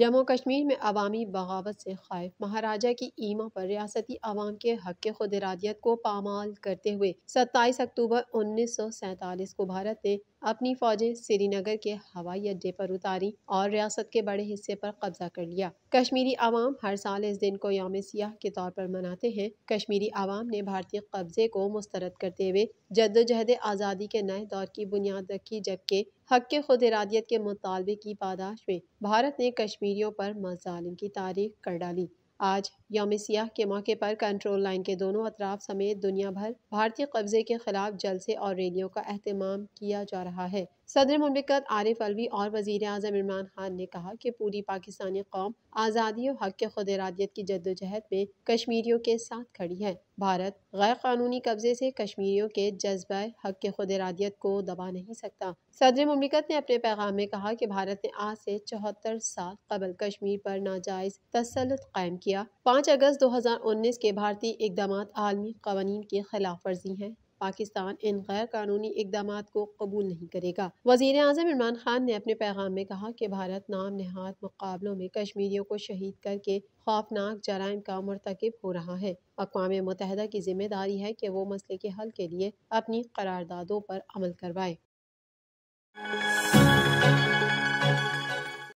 जम्मू कश्मीर में अवामी बगावत से खौफ महाराजा की ईमा पर रियासती आवाम के हक खुद इरादियत को पामाल करते हुए 27 अक्टूबर 1947 को भारत ने अपनी फौजें श्रीनगर के हवाई अड्डे पर उतारी और रियासत के बड़े हिस्से पर कब्जा कर लिया कश्मीरी आवाम हर साल इस दिन को योम सियाह के तौर पर मनाते हैं कश्मीरी आवाम ने भारतीय कब्जे को मुस्तरद करते हुए जद्दोजहद आज़ादी के नए दौर की बुनियाद रखी जबकि हक के खुद इरादियत के मुतालबे की पादाश में भारत ने कश्मीरियों पर मजालिम की तारीख कर डाली आज योम सियाह के मौके पर कंट्रोल लाइन के दोनों अतराफ समेत दुनिया भर भारतीय कब्ज़े के खिलाफ जलसे और रैलियों का अहतमाम किया जा रहा है सदर ममलिकत आरिफ अलवी और वजीर अजम इमरान खान ने कहा कि पूरी पाकिस्तानी कौम आज़ादी और हक खुद इरादियत की जद्दोजहद में कश्मीरियों के साथ खड़ी है भारत गैर कानूनी कब्जे से कश्मीरियों के जज्बा हक खुद इरादियत को दबा नहीं सकता सदर ममलिकत ने अपने पैगाम में कहा कि भारत ने आज से चौहत्तर साल कबल कश्मीर पर नाजायज तसलत कायम किया पाँच अगस्त दो हजार उन्नीस के भारतीय इकदाम आलमी कवानीन की खिलाफ वर्जी हैं पाकिस्तान इन गैर कानूनी इकदाम को कबूल नहीं करेगा वजीर अजम इमरान खान ने अपने पैगाम में कहा कि भारत नाम नहाद मुकाबलों में कश्मीरियों को शहीद करके खौफनाक जराइम का मरतकब हो रहा है अकवा मुतहदा की जिम्मेदारी है कि वो मसले के हल के लिए अपनी करारदादों पर अमल करवाए